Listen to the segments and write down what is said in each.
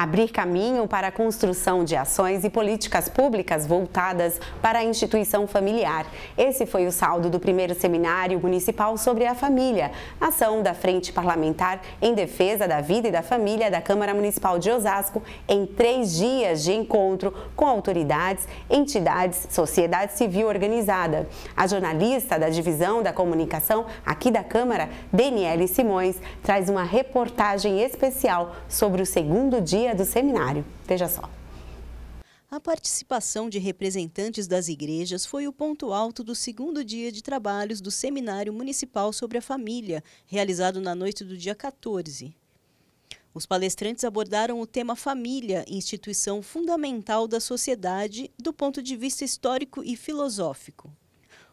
abrir caminho para a construção de ações e políticas públicas voltadas para a instituição familiar. Esse foi o saldo do primeiro seminário municipal sobre a família, ação da Frente Parlamentar em Defesa da Vida e da Família da Câmara Municipal de Osasco, em três dias de encontro com autoridades, entidades, sociedade civil organizada. A jornalista da Divisão da Comunicação aqui da Câmara, Daniele Simões, traz uma reportagem especial sobre o segundo dia do Seminário. Veja só. A participação de representantes das igrejas foi o ponto alto do segundo dia de trabalhos do Seminário Municipal sobre a Família, realizado na noite do dia 14. Os palestrantes abordaram o tema família, instituição fundamental da sociedade, do ponto de vista histórico e filosófico.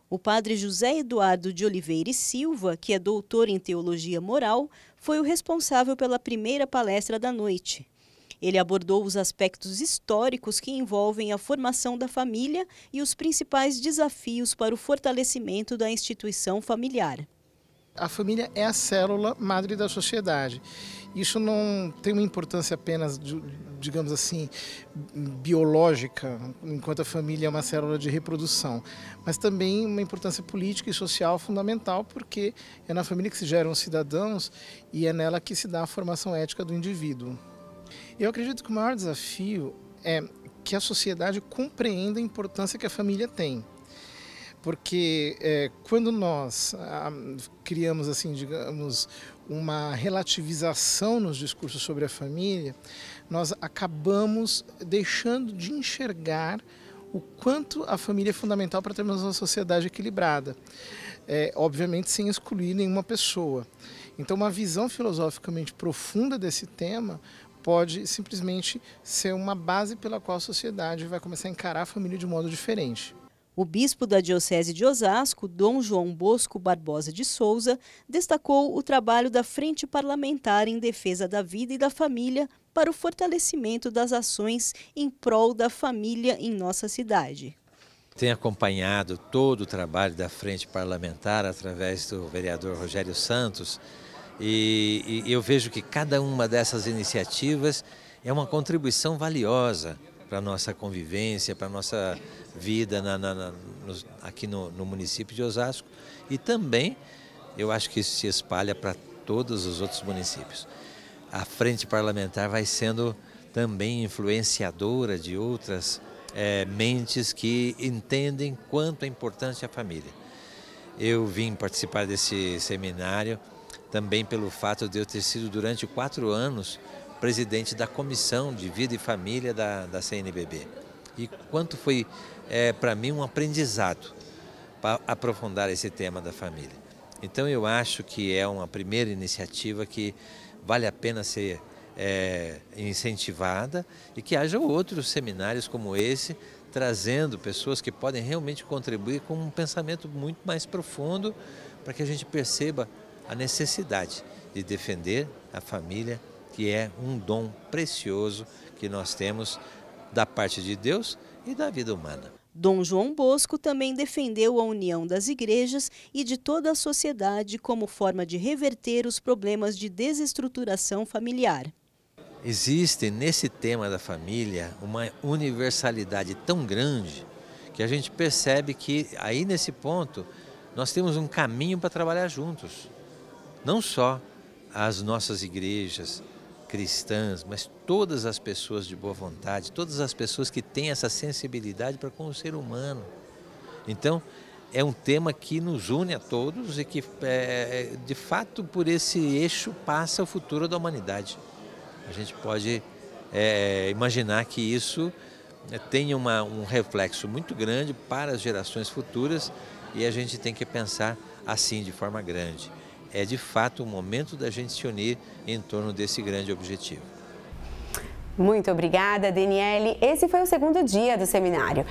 O padre José Eduardo de Oliveira e Silva, que é doutor em teologia moral, foi o responsável pela primeira palestra da noite. Ele abordou os aspectos históricos que envolvem a formação da família e os principais desafios para o fortalecimento da instituição familiar. A família é a célula madre da sociedade. Isso não tem uma importância apenas, digamos assim, biológica, enquanto a família é uma célula de reprodução, mas também uma importância política e social fundamental, porque é na família que se geram os cidadãos e é nela que se dá a formação ética do indivíduo. Eu acredito que o maior desafio é que a sociedade compreenda a importância que a família tem. Porque é, quando nós ah, criamos, assim, digamos, uma relativização nos discursos sobre a família, nós acabamos deixando de enxergar o quanto a família é fundamental para termos uma sociedade equilibrada. É, obviamente sem excluir nenhuma pessoa. Então, uma visão filosoficamente profunda desse tema pode simplesmente ser uma base pela qual a sociedade vai começar a encarar a família de um modo diferente. O bispo da Diocese de Osasco, Dom João Bosco Barbosa de Souza, destacou o trabalho da Frente Parlamentar em Defesa da Vida e da Família para o fortalecimento das ações em prol da família em nossa cidade. Tem acompanhado todo o trabalho da Frente Parlamentar através do vereador Rogério Santos, e, e eu vejo que cada uma dessas iniciativas é uma contribuição valiosa para a nossa convivência, para a nossa vida na, na, na, aqui no, no, município de Osasco. E também, eu acho que isso se espalha para todos os outros municípios. A frente parlamentar vai sendo também influenciadora de outras é, mentes que entendem quanto é importante a família. Eu vim participar desse seminário também pelo fato de eu ter sido durante quatro anos presidente da Comissão de Vida e Família da, da CNBB. E quanto foi é, para mim um aprendizado para aprofundar esse tema da família. Então eu acho que é uma primeira iniciativa que vale a pena ser é, incentivada e que haja outros seminários como esse, trazendo pessoas que podem realmente contribuir com um pensamento muito mais profundo para que a gente perceba a necessidade de defender a família, que é um dom precioso que nós temos da parte de Deus e da vida humana. Dom João Bosco também defendeu a união das igrejas e de toda a sociedade como forma de reverter os problemas de desestruturação familiar. Existe nesse tema da família uma universalidade tão grande que a gente percebe que aí nesse ponto nós temos um caminho para trabalhar juntos não só as nossas igrejas cristãs, mas todas as pessoas de boa vontade, todas as pessoas que têm essa sensibilidade para com o ser humano. Então, é um tema que nos une a todos e que, é, de fato, por esse eixo passa o futuro da humanidade. A gente pode é, imaginar que isso é, tem uma, um reflexo muito grande para as gerações futuras e a gente tem que pensar assim, de forma grande é de fato o momento da gente se unir em torno desse grande objetivo. Muito obrigada, Daniele. Esse foi o segundo dia do seminário.